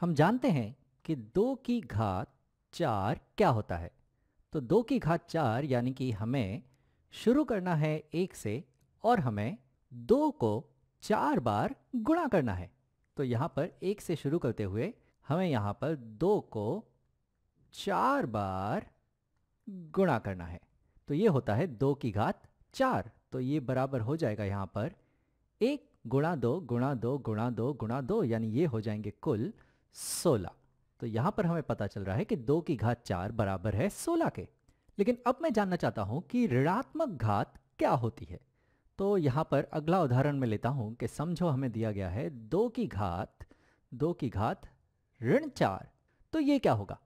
हम जानते हैं कि दो की घात चार क्या होता है तो दो की घात चार यानी कि हमें शुरू करना है एक से और हमें दो को चार बार गुणा करना है तो यहाँ पर एक से शुरू करते हुए हमें यहाँ पर दो को चार बार गुणा करना है तो ये होता है दो की घात चार तो ये बराबर हो जाएगा यहाँ पर एक गुणा दो गुणा दो गुणा दो गुणा दो यानी ये हो जाएंगे कुल सोलह तो यहां पर हमें पता चल रहा है कि दो की घात चार बराबर है सोलह के लेकिन अब मैं जानना चाहता हूं कि ऋणात्मक घात क्या होती है तो यहां पर अगला उदाहरण में लेता हूं कि समझो हमें दिया गया है दो की घात दो की घात ऋण चार तो ये क्या होगा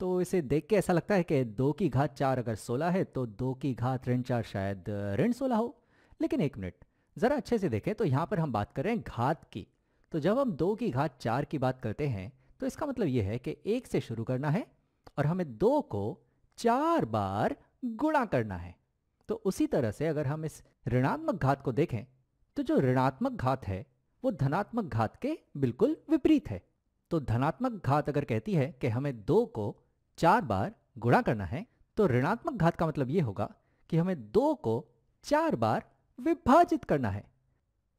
तो इसे देख के ऐसा लगता है कि दो की घात चार अगर सोलह है तो दो की घात ऋण चार शायद ऋण सोलह हो लेकिन एक मिनट ज़रा अच्छे से देखें तो यहां पर हम बात कर रहे हैं घात की तो जब हम दो की घात चार की बात करते हैं तो इसका मतलब यह है कि एक से शुरू करना है और हमें दो को चार बार गुणा करना है तो उसी तरह से अगर हम इस ऋणात्मक घात को देखें तो जो ऋणात्मक घात है वो धनात्मक घात के बिल्कुल विपरीत है तो धनात्मक घात अगर कहती है कि हमें दो को चार बार गुणा करना है तो ऋणात्मक घात का मतलब ये होगा कि हमें दो को चार बार विभाजित करना है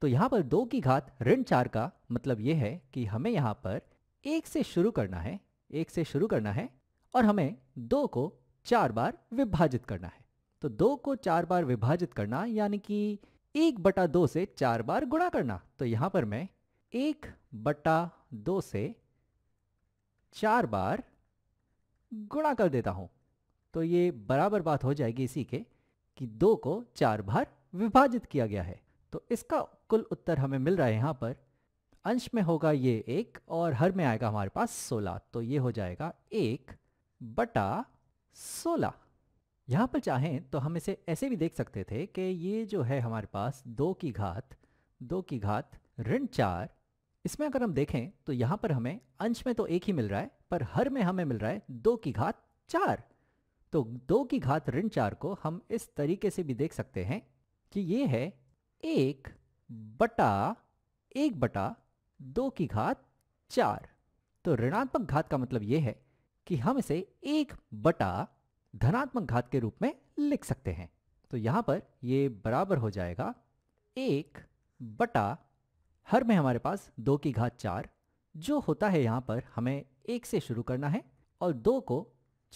तो यहाँ पर दो की घात ऋण चार का मतलब ये है कि हमें यहाँ पर एक से शुरू करना है एक से शुरू करना है और हमें दो को चार बार विभाजित करना है तो दो को चार बार विभाजित करना यानी कि एक बटा दो से चार बार गुणा करना तो यहाँ पर मैं एक बटा दो से चार बार गुणा कर देता हूँ तो ये बराबर बात हो जाएगी इसी के कि दो को चार बार विभाजित किया गया है तो इसका कुल उत्तर हमें मिल रहा है यहाँ पर अंश में होगा ये एक और हर में आएगा हमारे पास सोलह तो ये हो जाएगा एक बटा सोलह यहाँ पर चाहें तो हम इसे ऐसे भी देख सकते थे कि ये जो है हमारे पास दो की घात दो की घात ऋण चार इसमें अगर हम देखें तो यहाँ पर हमें अंश में तो एक ही मिल रहा है पर हर में हमें मिल रहा है दो की घात चार तो दो की घात ऋण चार को हम इस तरीके से भी देख सकते हैं कि ये है एक बटा एक बटा दो की घात चार तो ऋणात्मक घात का मतलब यह है कि हम इसे एक बटा धनात्मक घात के रूप में लिख सकते हैं तो यहां पर यह बराबर हो जाएगा एक बटा हर में हमारे पास दो की घात चार जो होता है यहां पर हमें एक से शुरू करना है और दो को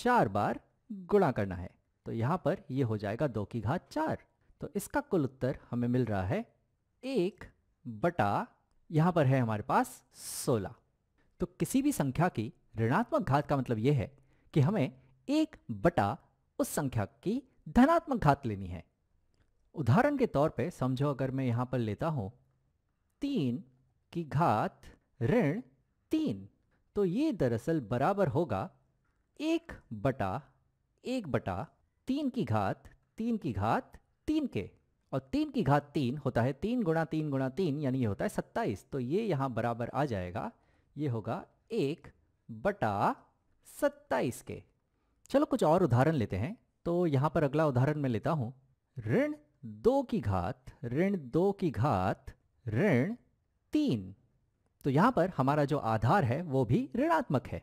चार बार गुणा करना है तो यहां पर यह हो जाएगा दो की घात चार तो इसका कुल उत्तर हमें मिल रहा है एक बटा यहां पर है हमारे पास सोलह तो किसी भी संख्या की ऋणात्मक घात का मतलब यह है कि हमें एक बटा उस संख्या की धनात्मक घात लेनी है उदाहरण के तौर पे समझो अगर मैं यहां पर लेता हूं तीन की घात ऋण तीन तो ये दरअसल बराबर होगा एक बटा एक बटा तीन की घात तीन की घात तीन के और तीन की घात तीन होता है तीन गुणा तीन गुणा तीन यानी ये होता है सत्ताईस तो ये यहाँ बराबर आ जाएगा ये होगा एक बटा सत्ताईस के चलो कुछ और उदाहरण लेते हैं तो यहाँ पर अगला उदाहरण मैं लेता हूँ ऋण दो की घात ऋण दो की घात ऋण तीन तो यहाँ पर हमारा जो आधार है वो भी ऋणात्मक है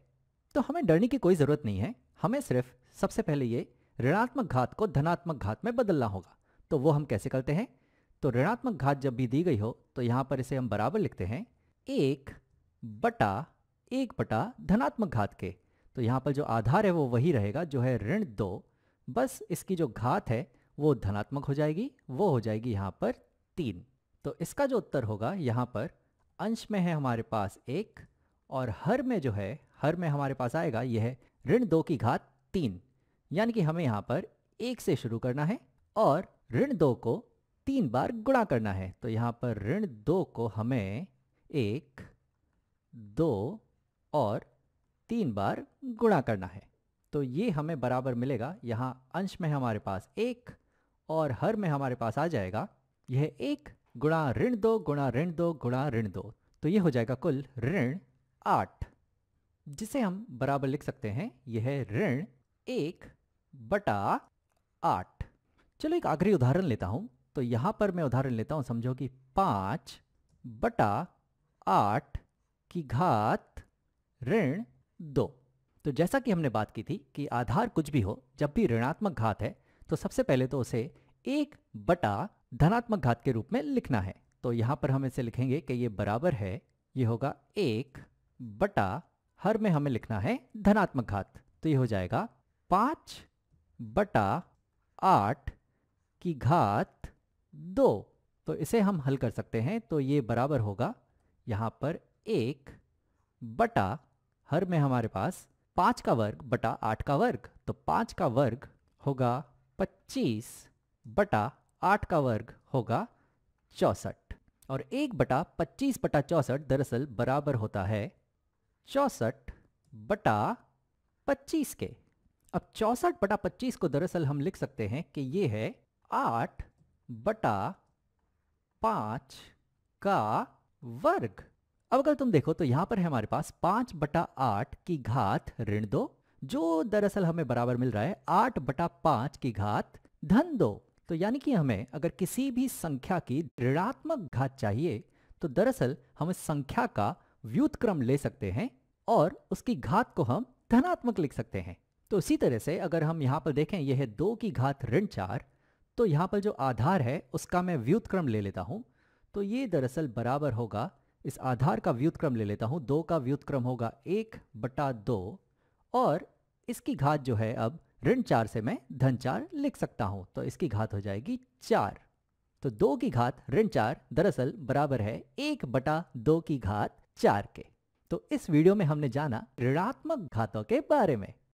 तो हमें डरने की कोई ज़रूरत नहीं है हमें सिर्फ सबसे पहले ये ऋणात्मक घात को धनात्मक घात में बदलना होगा तो वो हम कैसे करते हैं तो ऋणात्मक घात जब भी दी गई हो तो यहाँ पर इसे हम बराबर लिखते हैं एक बटा एक बटा धनात्मक घात के तो यहाँ पर जो आधार है वो वही रहेगा जो है ऋण दो बस इसकी जो घात है वो धनात्मक हो जाएगी वो हो जाएगी यहाँ पर तीन तो इसका जो उत्तर होगा यहाँ पर अंश में है हमारे पास एक और हर में जो है हर में हमारे पास आएगा यह ऋण दो की घात तीन यानी कि हमें यहाँ पर एक से शुरू करना है और ऋण दो को तीन बार गुणा करना है तो यहां पर ऋण दो को हमें एक दो और तीन बार गुणा करना है तो ये हमें बराबर मिलेगा यहां अंश में हमारे पास एक और हर में हमारे पास आ जाएगा यह एक गुणा ऋण दो गुणा ऋण दो गुणा ऋण दो तो यह हो जाएगा कुल ऋण आठ जिसे हम बराबर लिख सकते हैं यह ऋण एक बटा आठ चलो एक आखिरी उदाहरण लेता हूं तो यहां पर मैं उदाहरण लेता हूं समझो कि पांच बटा आठ की घात ऋण दो तो जैसा कि हमने बात की थी कि आधार कुछ भी हो जब भी ऋणात्मक घात है तो सबसे पहले तो उसे एक बटा धनात्मक घात के रूप में लिखना है तो यहां पर हम इसे लिखेंगे कि ये बराबर है ये होगा एक बटा हर में हमें लिखना है धनात्मक घात तो ये हो जाएगा पांच बटा आठ की घात दो तो इसे हम हल कर सकते हैं तो ये बराबर होगा यहाँ पर एक बटा हर में हमारे पास पाँच का वर्ग बटा आठ का वर्ग तो पाँच का वर्ग होगा पच्चीस बटा आठ का वर्ग होगा चौसठ और एक बटा पच्चीस बटा चौसठ दरअसल बराबर होता है चौसठ बटा पच्चीस के अब चौसठ बटा पच्चीस को दरअसल हम लिख सकते हैं कि ये है आठ बटा पांच का वर्ग अब अगर तुम देखो तो यहां पर है हमारे पास पांच बटा आठ की घात ऋण दो जो दरअसल हमें बराबर मिल रहा है आठ बटा पांच की घात धन दो तो यानी कि हमें अगर किसी भी संख्या की ऋणात्मक घात चाहिए तो दरअसल हम इस संख्या का व्युतक्रम ले सकते हैं और उसकी घात को हम धनात्मक लिख सकते हैं तो इसी तरह से अगर हम यहाँ पर देखें यह है दो की घात ऋण चार तो यहाँ पर जो आधार है उसका मैं व्युतक्रम ले लेता हूँ तो ये दरअसल बराबर होगा इस आधार का व्युतक्रम ले लेता हूँ दो का व्युतक्रम होगा एक बटा दो और इसकी घात जो है अब ऋण चार से मैं धन चार लिख सकता हूँ तो इसकी घात हो जाएगी चार तो दो की घात ऋण चार दरअसल बराबर है एक बटा दो की घात चार के तो इस वीडियो में हमने जाना ऋणात्मक घातों के बारे में